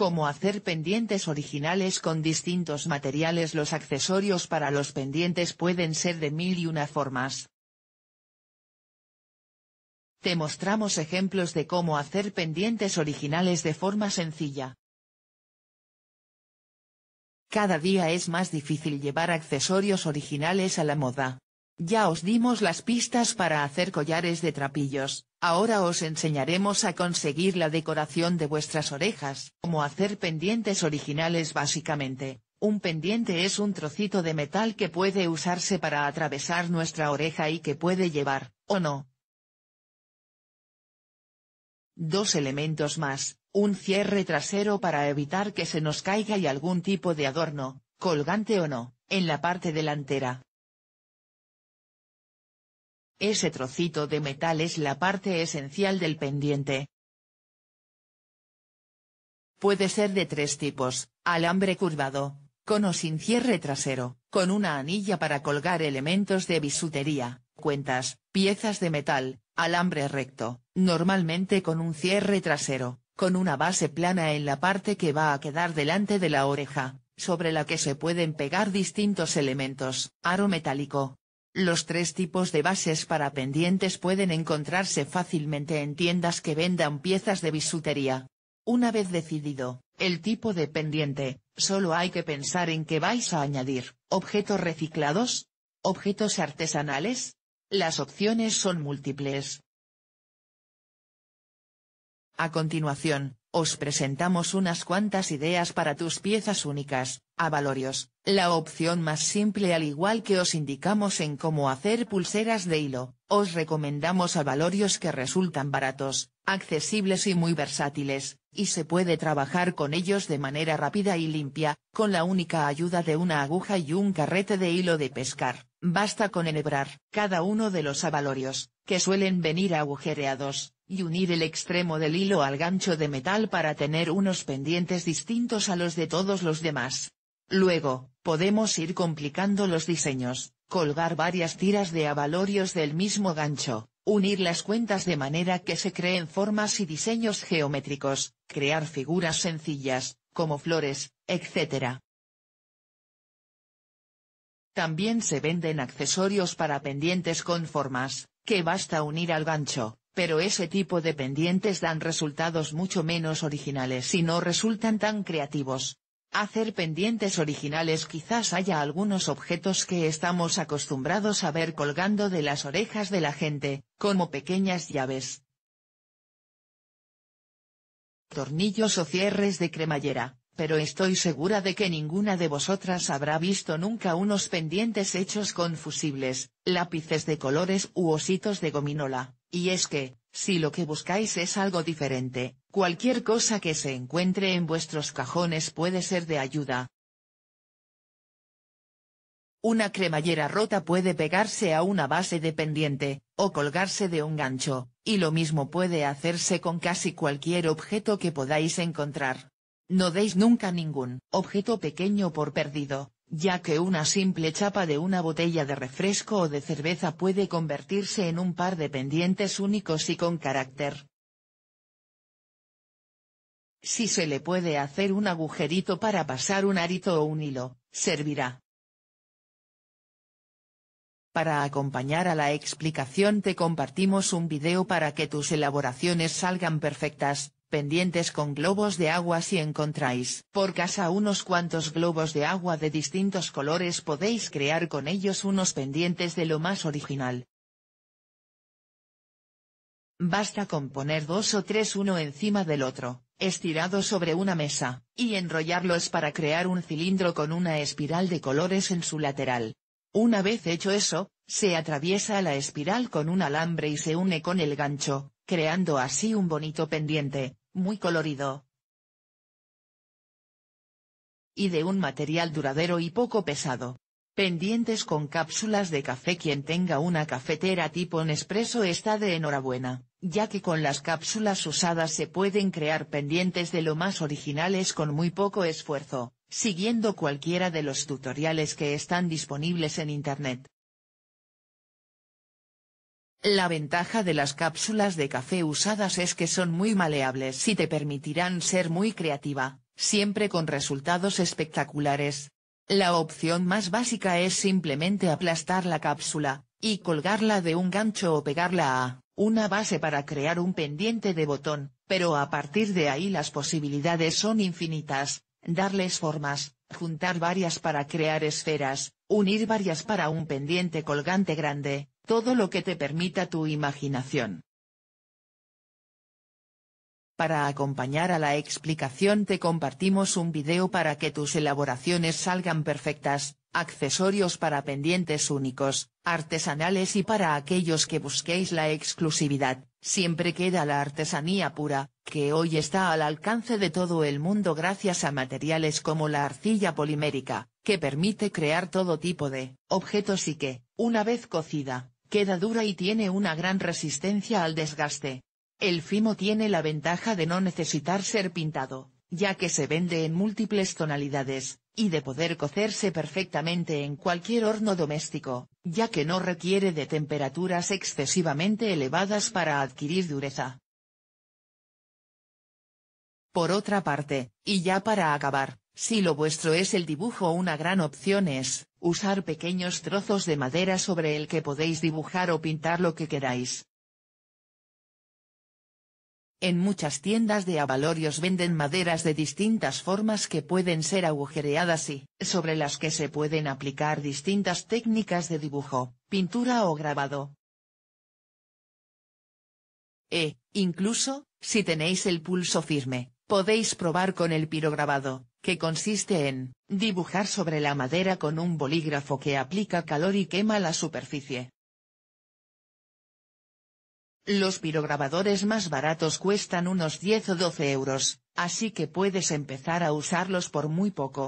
Cómo hacer pendientes originales con distintos materiales Los accesorios para los pendientes pueden ser de mil y una formas. Te mostramos ejemplos de cómo hacer pendientes originales de forma sencilla. Cada día es más difícil llevar accesorios originales a la moda. Ya os dimos las pistas para hacer collares de trapillos, ahora os enseñaremos a conseguir la decoración de vuestras orejas. como hacer pendientes originales básicamente, un pendiente es un trocito de metal que puede usarse para atravesar nuestra oreja y que puede llevar, o no. Dos elementos más, un cierre trasero para evitar que se nos caiga y algún tipo de adorno, colgante o no, en la parte delantera. Ese trocito de metal es la parte esencial del pendiente. Puede ser de tres tipos, alambre curvado, con o sin cierre trasero, con una anilla para colgar elementos de bisutería, cuentas, piezas de metal, alambre recto, normalmente con un cierre trasero, con una base plana en la parte que va a quedar delante de la oreja, sobre la que se pueden pegar distintos elementos, aro metálico, los tres tipos de bases para pendientes pueden encontrarse fácilmente en tiendas que vendan piezas de bisutería. Una vez decidido, el tipo de pendiente, solo hay que pensar en que vais a añadir, objetos reciclados, objetos artesanales. Las opciones son múltiples. A continuación, os presentamos unas cuantas ideas para tus piezas únicas, Avalorios, la opción más simple al igual que os indicamos en cómo hacer pulseras de hilo, os recomendamos Avalorios que resultan baratos, accesibles y muy versátiles, y se puede trabajar con ellos de manera rápida y limpia, con la única ayuda de una aguja y un carrete de hilo de pescar. Basta con enhebrar cada uno de los avalorios, que suelen venir agujereados, y unir el extremo del hilo al gancho de metal para tener unos pendientes distintos a los de todos los demás. Luego, podemos ir complicando los diseños, colgar varias tiras de abalorios del mismo gancho, unir las cuentas de manera que se creen formas y diseños geométricos, crear figuras sencillas, como flores, etc. También se venden accesorios para pendientes con formas, que basta unir al gancho, pero ese tipo de pendientes dan resultados mucho menos originales y no resultan tan creativos. Hacer pendientes originales quizás haya algunos objetos que estamos acostumbrados a ver colgando de las orejas de la gente, como pequeñas llaves. Tornillos o cierres de cremallera, pero estoy segura de que ninguna de vosotras habrá visto nunca unos pendientes hechos con fusibles, lápices de colores u ositos de gominola. Y es que, si lo que buscáis es algo diferente, cualquier cosa que se encuentre en vuestros cajones puede ser de ayuda. Una cremallera rota puede pegarse a una base de pendiente, o colgarse de un gancho, y lo mismo puede hacerse con casi cualquier objeto que podáis encontrar. No deis nunca ningún objeto pequeño por perdido, ya que una simple chapa de una botella de refresco o de cerveza puede convertirse en un par de pendientes únicos y con carácter. Si se le puede hacer un agujerito para pasar un arito o un hilo, servirá. Para acompañar a la explicación te compartimos un video para que tus elaboraciones salgan perfectas, pendientes con globos de agua si encontráis por casa unos cuantos globos de agua de distintos colores podéis crear con ellos unos pendientes de lo más original. Basta con poner dos o tres uno encima del otro, estirado sobre una mesa, y enrollarlos para crear un cilindro con una espiral de colores en su lateral. Una vez hecho eso, se atraviesa la espiral con un alambre y se une con el gancho, creando así un bonito pendiente. Muy colorido. Y de un material duradero y poco pesado. Pendientes con cápsulas de café Quien tenga una cafetera tipo Nespresso está de enhorabuena, ya que con las cápsulas usadas se pueden crear pendientes de lo más originales con muy poco esfuerzo, siguiendo cualquiera de los tutoriales que están disponibles en Internet. La ventaja de las cápsulas de café usadas es que son muy maleables y te permitirán ser muy creativa, siempre con resultados espectaculares. La opción más básica es simplemente aplastar la cápsula, y colgarla de un gancho o pegarla a una base para crear un pendiente de botón, pero a partir de ahí las posibilidades son infinitas, darles formas, juntar varias para crear esferas, unir varias para un pendiente colgante grande, todo lo que te permita tu imaginación. Para acompañar a la explicación te compartimos un video para que tus elaboraciones salgan perfectas, accesorios para pendientes únicos, artesanales y para aquellos que busquéis la exclusividad, siempre queda la artesanía pura, que hoy está al alcance de todo el mundo gracias a materiales como la arcilla polimérica, que permite crear todo tipo de objetos y que, una vez cocida, queda dura y tiene una gran resistencia al desgaste. El Fimo tiene la ventaja de no necesitar ser pintado, ya que se vende en múltiples tonalidades, y de poder cocerse perfectamente en cualquier horno doméstico, ya que no requiere de temperaturas excesivamente elevadas para adquirir dureza. Por otra parte, y ya para acabar, si lo vuestro es el dibujo una gran opción es, usar pequeños trozos de madera sobre el que podéis dibujar o pintar lo que queráis. En muchas tiendas de avalorios venden maderas de distintas formas que pueden ser agujereadas y, sobre las que se pueden aplicar distintas técnicas de dibujo, pintura o grabado. E, incluso, si tenéis el pulso firme, podéis probar con el pirograbado que consiste en, dibujar sobre la madera con un bolígrafo que aplica calor y quema la superficie. Los pirograbadores más baratos cuestan unos 10 o 12 euros, así que puedes empezar a usarlos por muy poco,